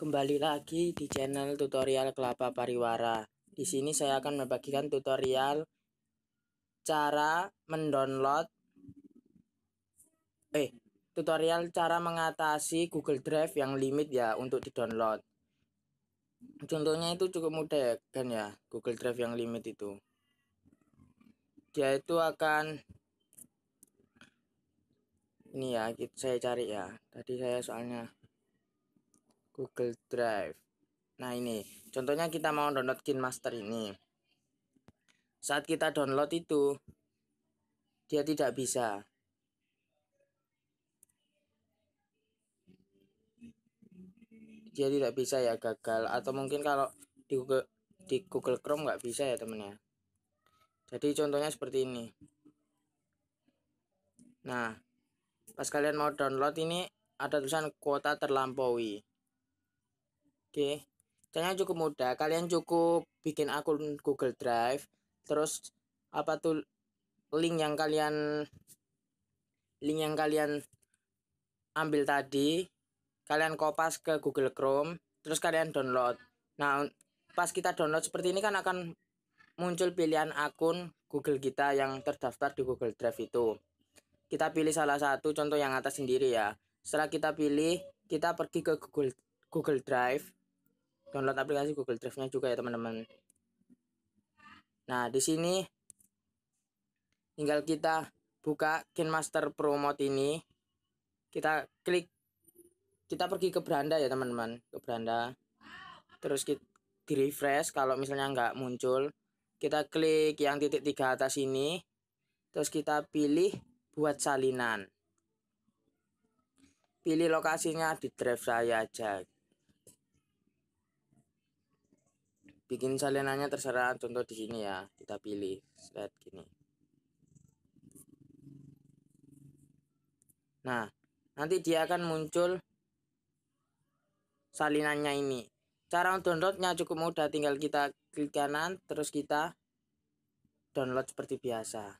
Kembali lagi di channel tutorial kelapa pariwara. Di sini saya akan membagikan tutorial cara mendownload eh tutorial cara mengatasi Google Drive yang limit ya untuk di download Contohnya itu cukup mudah ya, kan ya Google Drive yang limit itu. Dia itu akan ini ya saya cari ya tadi saya soalnya Google Drive. Nah ini, contohnya kita mau download Kin Master ini. Saat kita download itu, dia tidak bisa. Dia tidak bisa ya gagal atau mungkin kalau di Google di Google Chrome nggak bisa ya temen ya. Jadi contohnya seperti ini. Nah, pas kalian mau download ini ada tulisan kuota terlampaui. Oke. Caranya cukup mudah. Kalian cukup bikin akun Google Drive, terus apa tuh link yang kalian link yang kalian ambil tadi kalian kopas ke Google Chrome terus kalian download nah pas kita download seperti ini kan akan muncul pilihan akun Google kita yang terdaftar di Google Drive itu kita pilih salah satu contoh yang atas sendiri ya setelah kita pilih kita pergi ke Google Google Drive download aplikasi Google Drive-nya juga ya teman-teman. Nah, di sini tinggal kita buka KineMaster Pro Mode ini. Kita klik kita pergi ke beranda ya teman-teman, ke beranda. Terus kita di refresh kalau misalnya nggak muncul. Kita klik yang titik tiga atas ini. Terus kita pilih buat salinan. Pilih lokasinya di drive saya aja. bikin salinannya terserah contoh di sini ya kita pilih slide gini nah nanti dia akan muncul salinannya ini cara downloadnya cukup mudah tinggal kita klik kanan terus kita download seperti biasa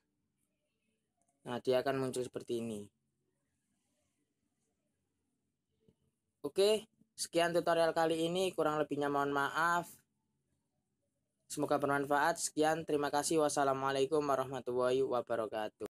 nah dia akan muncul seperti ini oke sekian tutorial kali ini kurang lebihnya mohon maaf Semoga bermanfaat. Sekian, terima kasih. Wassalamualaikum warahmatullahi wabarakatuh.